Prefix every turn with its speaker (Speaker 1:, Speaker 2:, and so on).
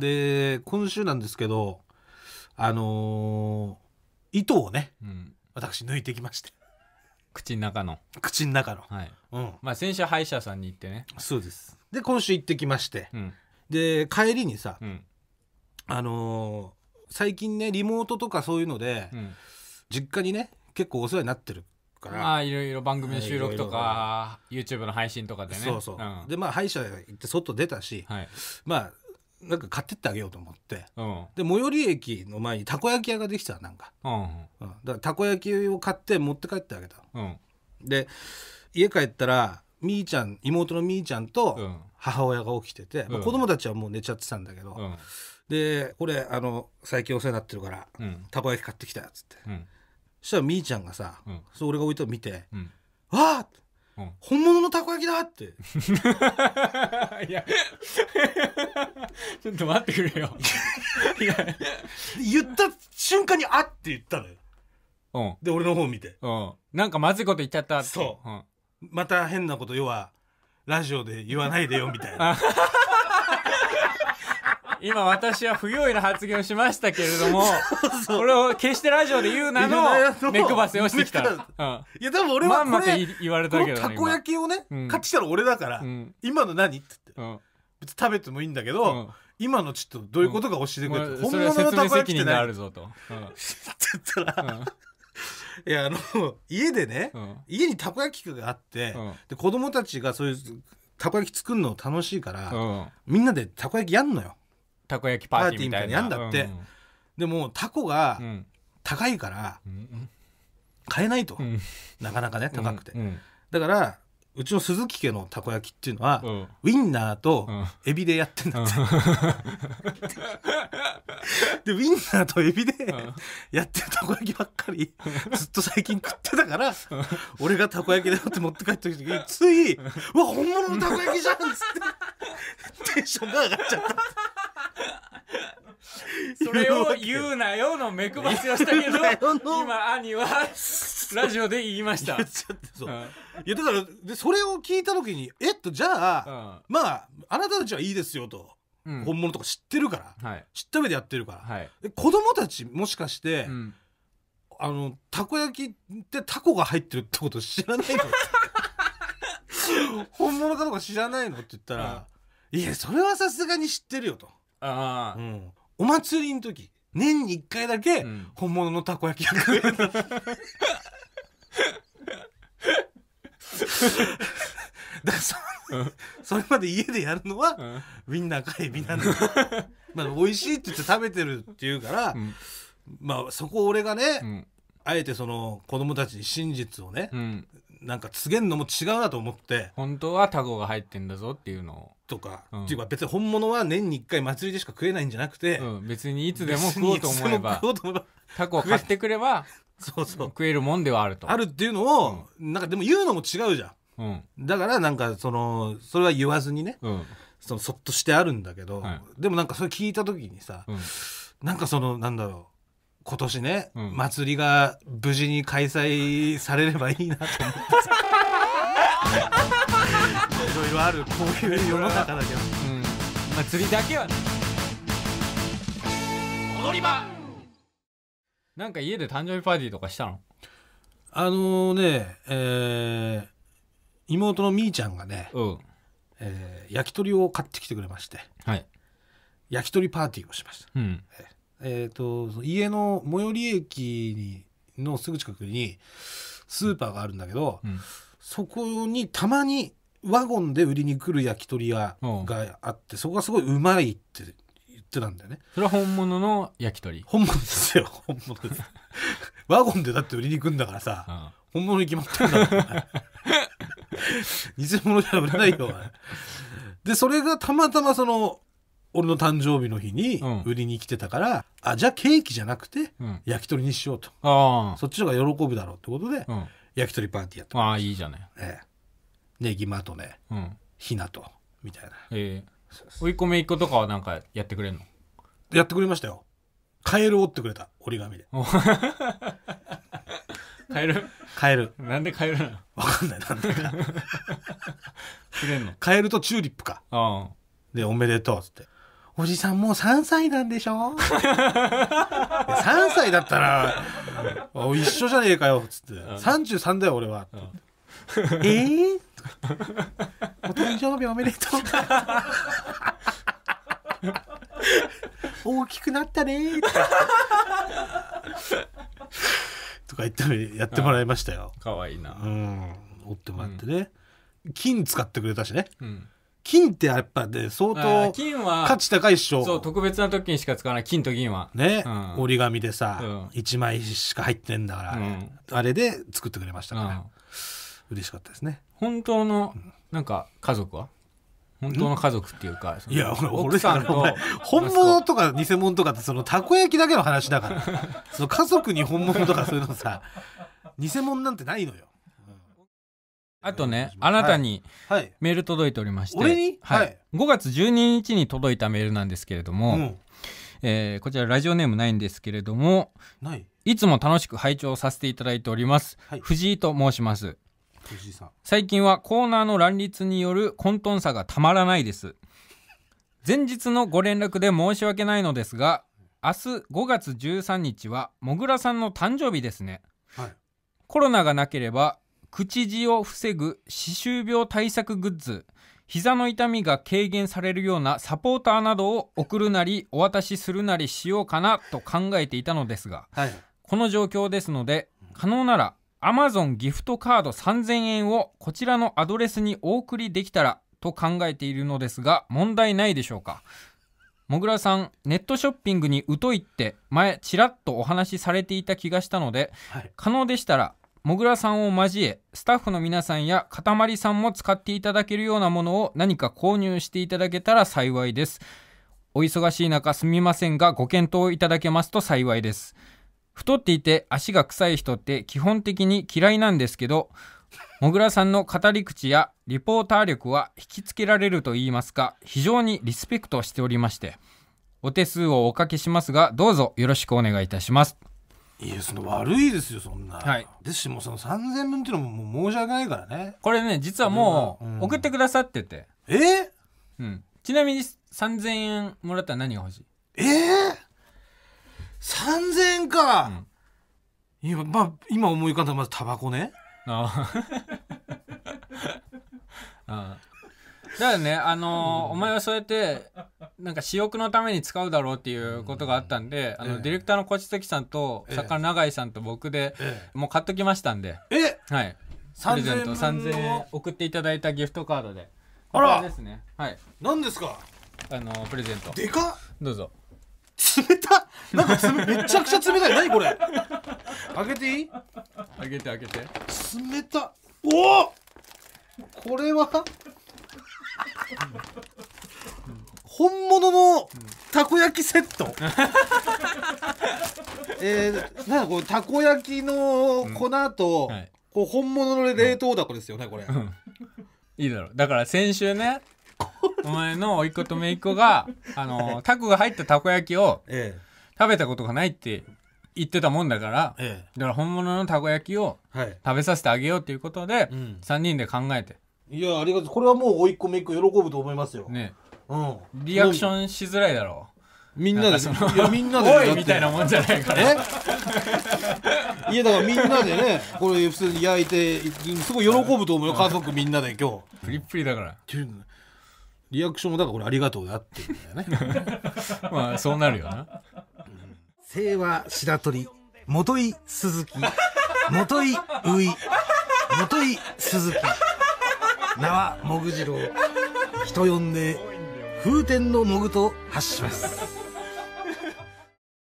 Speaker 1: で今週なんですけどあのー糸をねうん、私抜いてきまして口の中の、口の中のはいうん
Speaker 2: まあ、先週歯医者さんに行ってね
Speaker 1: そうですで今週行ってきましてうんで帰りにさ、うんあのー最近ねリモートとかそういうので、うん実家にね結構お世話になってるから、ああいろいろ番組の収録とか、
Speaker 2: YouTube の配信とかでねそうそう、んで
Speaker 1: まあ歯医者行って外出たし、はいまあなんか買ってってあげようと思って、うんで最寄り駅の前にたこ焼き屋ができたなんか、うんうん、だからたこ焼きを買って持って帰ってあげたのうんで家帰ったらみーちゃん妹のみーちゃんと母親が起きてて、まあ子供たちはもう寝ちゃってたんだけど、うんでこれあの最近お世話になってるから、うんたこ焼き買ってきたよっつってうんそしたらみーちゃんがさ、うんそう俺が置いたの見てうん「わあ!」って本物のたこ焼きだって いや ちょっと待ってくれよ 言った瞬間に「あっ」て言ったのようんで俺の方見てうんなんかまずいこと言っちゃったってそう、うんまた変なこと要はラジオで言わないでよみたいな
Speaker 2: 今私は不用意な発言をしましたけれども、これを決してラジオで言うなの、目配せをしてきた。う
Speaker 1: ん、いや、でも俺はこれ、まんまと言われたけど、ね、たこ焼きをね、勝ってたら俺だから、今の何って言って、別に食べてもいいんだけど、今のちょっとどういうことが教えてくれて、本物のたこ焼きってない。るぞと。って言ったら、いやあの家でね、家にたこ焼き器があって、うん、で子供たちがそういうたこ焼き作るの楽しいから、みんなでたこ焼きやんのよ。たこ焼きパーティーみたいなやんだって、うん、でもたこが高いから買えないと、うん、なかなかね高くて、うんうん、だからうちの鈴木家のたこ焼きっていうのは、ウインナーとエビでやってんだって、でウインナーとエビでやってるたこ焼きばっかりずっと最近食ってたから俺がたこ焼きだよって持って帰った時につい「うわ本物のたこ焼きじゃん!」っつってテンションが上がっちゃった。それを言
Speaker 2: うなよの目配せをしたけど、
Speaker 1: 今兄はラジオで言いました。いやだからでそれを聞いた時に、えっとじゃあ、うん、まああなたたちはいいですよと。うん、本物とか知ってるから、はい、知った上でやってるから、はい、子供たちもしかして、あのたこ焼きってタコが入ってるってこと知らないの 本物かどうか知らないのって言ったら、いやそれはさすがに知ってるよと。ああお祭りの時年に1回だけ本物のたこ焼きを。食えるだからそうんそれまで家でやるのはんウィンナーかエビなんだよ まあ美味しいって言って食べてるっていうから、うんまあそこを俺がね、うんあえてその子供たちに真実をね、うんなんか告げるのも違うなと思って本当はタコが入ってんだぞっていうのをとか、うんっていうか別に本物は年に1回祭りでし
Speaker 2: か食えないんじゃなくて、うん、別にいつでも食おうと思えば思えばタコを買ってくれば
Speaker 1: そうそう食えるもんではあるとあるっていうのを、なんかでも言うのも違うじゃうんんだからなんかそのそれは言わずにねうんそのそっとしてあるんだけど、はいでもなんかそれ聞いた時にさ、うんなんかそのなんだろう今年ね、うん祭りが無事に開催されればいいなと思っていろいろあるこういう世の中だけどうんりだけはね踊り場
Speaker 2: なんか家で誕生日パーティー
Speaker 1: とかしたのあのねえー妹のみーちゃんがね、うんえー焼き鳥を買ってきてくれましてはい焼き鳥パーティーをしました
Speaker 2: うんえ
Speaker 1: えっ、ー、と、家の最寄り駅にのすぐ近くにスーパーがあるんだけど、うん、そこにたまにワゴンで売りに来る焼き鳥屋があって、そこがすごいうまいって言ってたんだよね。それは本物の焼き鳥本物ですよ、本物です。ワゴンでだって売りに来んだからさ、うん、本物に決まってるんだから。偽物じゃ売れないよ。で、それがたまたまその、俺の誕生日の日に売りに来てたから、うん、あじゃあケーキじゃなくて焼き鳥にしようと、うん、そっちの方が喜ぶだろうってことで、うん、焼き鳥パーティーやってああいいじゃねえねぎまとね、ひなとみたいな
Speaker 2: ええー、追い込め一個とかはなんかやってくれん
Speaker 1: のやってくれましたよカエル折ってくれた折り紙で カエルカエルなんでカエルなの分かんないなんでか くれんのカエルとチューリップかで、おめでとうっつって。おじさんもう3歳なんでしょ ?3 歳だったら、一緒じゃねえかよ、っつって。33だよ、俺は。えー、お誕生日おめでとう。大きくなったねとか言ってやってもらいましたよ。可愛いな。うん。折ってもらってね。うん、金使ってくれたしね。うん金ってやっぱで相当金は価値高いっしょそう特別な時にしか使わない金と銀はね、うん、折り紙でさ、う1枚しか入ってんだから、ねうん、あれで作ってくれましたから、うん、嬉しかったですね
Speaker 2: 本当の
Speaker 1: なんか家
Speaker 2: 族は本当の家族っていうかいや俺さんと本
Speaker 1: 物とか偽物とかってそのたこ焼きだけの話だからその家族に本物とかそういうのさ偽物なんてないのよあとね、あなたに
Speaker 2: メール届いておりまして、はい、俺に、はい、5月12日に届いたメールなんですけれども、うん、えー、こちらラジオネームないんですけれども、ないいつも楽しく拝聴させていただいております、はい、藤井と申します。藤井さん最近はコーナーの乱立による混沌さがたまらないです。前日のご連絡で申し訳ないのですが、明日5月13日はもぐらさんの誕生日ですね。はいコロナがなければ口地を防ぐ歯周病対策グッズ膝の痛みが軽減されるようなサポーターなどを送るなりお渡しするなりしようかなと考えていたのですが、はい、この状況ですので可能ならアマゾンギフトカード3000円をこちらのアドレスにお送りできたらと考えているのですが問題ないでしょうかもぐらさんネットショッピングに疎いって前ちらっとお話しされていた気がしたので、はい、可能でしたらもぐらさんを交えスタッフの皆さんやかたまりさんも使っていただけるようなものを何か購入していただけたら幸いですお忙しい中すみませんがご検討いただけますと幸いです太っていて足が臭い人って基本的に嫌いなんですけどもぐらさんの語り口やリポーター力は引きつけられると言いますか非常にリスペクトしておりましてお手数をおかけしますがどうぞよろしくお願いいたします
Speaker 1: いやその悪いですよそんな、はい、ですしもうその3000分っていうのももう申し訳ないからねこれね実はもう
Speaker 2: 送ってくださってて、うん、えうんちなみに3000円もらったら何が欲しい
Speaker 1: えー、3000円か、うん、今まあ今思い浮かんだまずタバコねあ
Speaker 2: あ ああだからねあのー、お前はそうやってなんか私欲のために使うだろうっていうことがあったんで、うん、あの、ええ、ディレクターの小千崎さんと、え、作家の永井さんと僕で、もう買っときましたんで、えはい。プレゼント3000円送っていただいたギフトカードで。
Speaker 1: あらですね。
Speaker 2: はい。何ですかあの、プレゼント。でかどうぞ。冷
Speaker 1: たなんかつめ めちゃくちゃ冷たい。何これ開けていい
Speaker 2: 開けて開けて。冷
Speaker 1: たおおこれは本物のたこ焼きセット、うん、えー、なんかこうたこ焼きの粉と、うんはい、こう本物の冷凍だこですよね、これ、うん、い
Speaker 2: いだろうだから先週ねお前の甥っ子と姪っ子があのタコが入ったたこ焼きを食べたことがないって言ってたもんだから、ええ、だから本物のたこ焼きを食べさせてあげようということで、はい、3人で考えて
Speaker 1: いやありがとうこれはもう甥っ子姪っ子喜ぶと思いますよねリアクションしづらいだろうみんなでそのいやみんなでおいみたいなもんじゃないかねいやだからみんなでねこれ普通に焼いてすごい喜ぶと思うよ家族みんなで今日プリプリだからリアクションもだからこれありがとうだって言うんだよね まあそうなるよな清和白鳥元井鈴木元井うい元井鈴木名はもぐじろう人呼んで風天のモグと発します